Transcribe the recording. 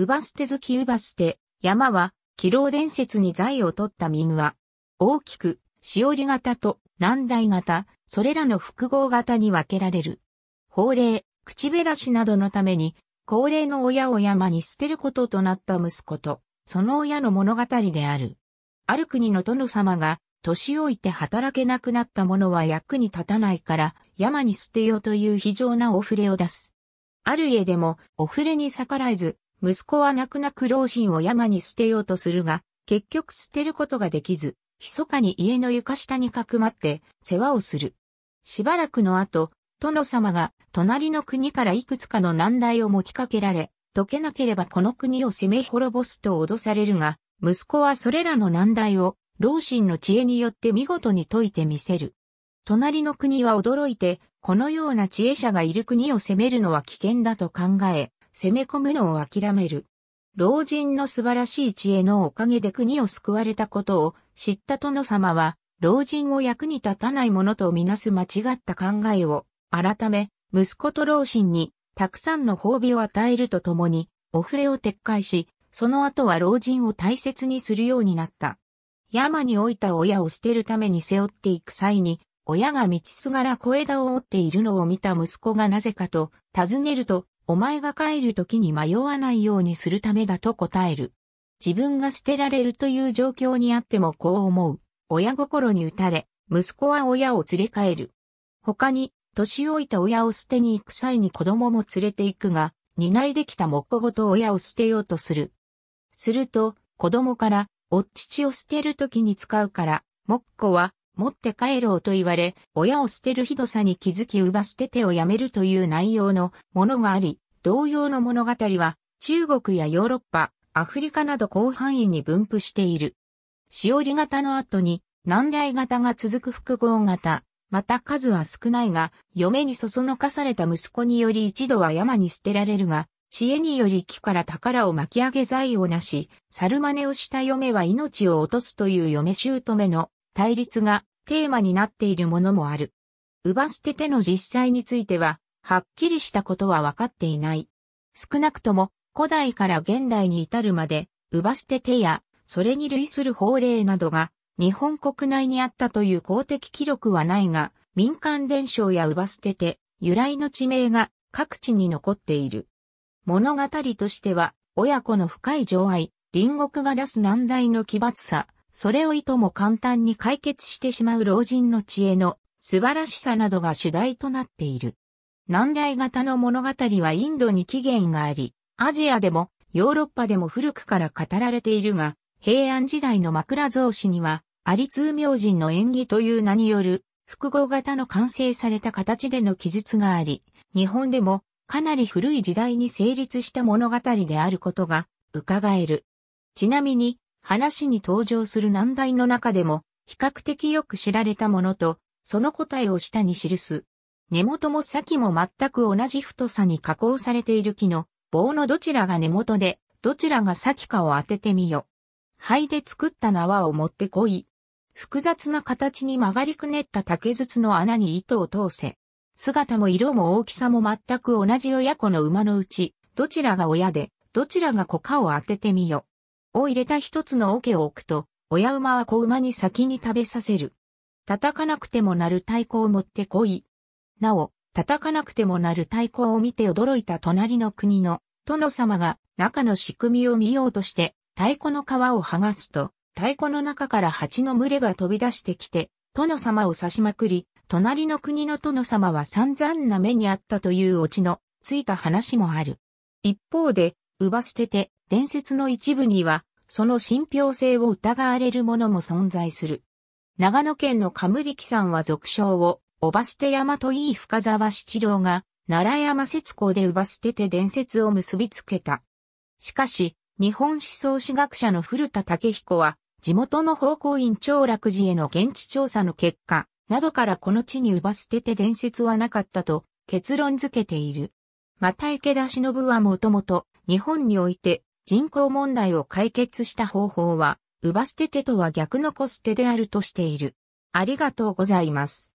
ウバスて好きウバスて、山は、岐老伝説に財を取った民話。大きく、しおり型と南大型、それらの複合型に分けられる。法令、口べらしなどのために、高齢の親を山に捨てることとなった息子と、その親の物語である。ある国の殿様が、年老いて働けなくなった者は役に立たないから、山に捨てようという非常なお触れを出す。ある家でも、お触れに逆らえず、息子は泣く泣く老人を山に捨てようとするが、結局捨てることができず、密かに家の床下にかくまって世話をする。しばらくの後、殿様が隣の国からいくつかの難題を持ちかけられ、解けなければこの国を攻め滅ぼすと脅されるが、息子はそれらの難題を老親の知恵によって見事に解いてみせる。隣の国は驚いて、このような知恵者がいる国を攻めるのは危険だと考え、攻め込むのを諦める。老人の素晴らしい知恵のおかげで国を救われたことを知った殿様は、老人を役に立たないものとみなす間違った考えを、改め、息子と老人に、たくさんの褒美を与えるとともに、お触れを撤回し、その後は老人を大切にするようになった。山に置いた親を捨てるために背負っていく際に、親が道すがら小枝を折っているのを見た息子がなぜかと、尋ねると、お前が帰る時に迷わないようにするためだと答える。自分が捨てられるという状況にあってもこう思う。親心に打たれ、息子は親を連れ帰る。他に、年老いた親を捨てに行く際に子供も連れて行くが、担いできたもっこごと親を捨てようとする。すると、子供から、お父を捨てるときに使うから、もっこは、持って帰ろうと言われ、親を捨てるひどさに気づき奪母捨ててをやめるという内容のものがあり、同様の物語は中国やヨーロッパ、アフリカなど広範囲に分布している。しおり型の後に、南大型が続く複合型、また数は少ないが、嫁にそそのかされた息子により一度は山に捨てられるが、知恵により木から宝を巻き上げ財をなし、猿真似をした嫁は命を落とすという嫁姑の対立がテーマになっているものもある。ウバステテの実際については、はっきりしたことは分かっていない。少なくとも、古代から現代に至るまで、ウバステテや、それに類する法令などが、日本国内にあったという公的記録はないが、民間伝承やウバステテ、由来の地名が各地に残っている。物語としては、親子の深い情愛、隣国が出す難題の奇抜さ、それをいとも簡単に解決してしまう老人の知恵の素晴らしさなどが主題となっている。南大型の物語はインドに起源があり、アジアでもヨーロッパでも古くから語られているが、平安時代の枕草子には、あり通明人の演技という名による複合型の完成された形での記述があり、日本でもかなり古い時代に成立した物語であることが伺える。ちなみに、話に登場する難題の中でも、比較的よく知られたものと、その答えを下に記す。根元も先も全く同じ太さに加工されている木の棒のどちらが根元で、どちらが先かを当ててみよ。灰で作った縄を持ってこい。複雑な形に曲がりくねった竹筒の穴に糸を通せ。姿も色も大きさも全く同じ親子の馬のうち、どちらが親で、どちらが子かを当ててみよ。を入れた一つの桶を置くと、親馬は子馬に先に食べさせる。叩かなくてもなる太鼓を持ってこい。なお、叩かなくてもなる太鼓を見て驚いた隣の国の殿様が中の仕組みを見ようとして太鼓の皮を剥がすと太鼓の中から蜂の群れが飛び出してきて殿様を刺しまくり隣の国の殿様は散々な目にあったというオチのついた話もある。一方でうば捨てて、伝説の一部には、その信憑性を疑われるものも存在する。長野県のカムリキさんは俗称を、おば捨て山といい深沢七郎が、奈良山節子でうば捨てて伝説を結びつけた。しかし、日本思想史学者の古田武彦は、地元の方向院長楽寺への現地調査の結果、などからこの地にうば捨てて伝説はなかったと結論付けている。また池田忍はもともと日本において人口問題を解決した方法は、奪捨ててとは逆のコステであるとしている。ありがとうございます。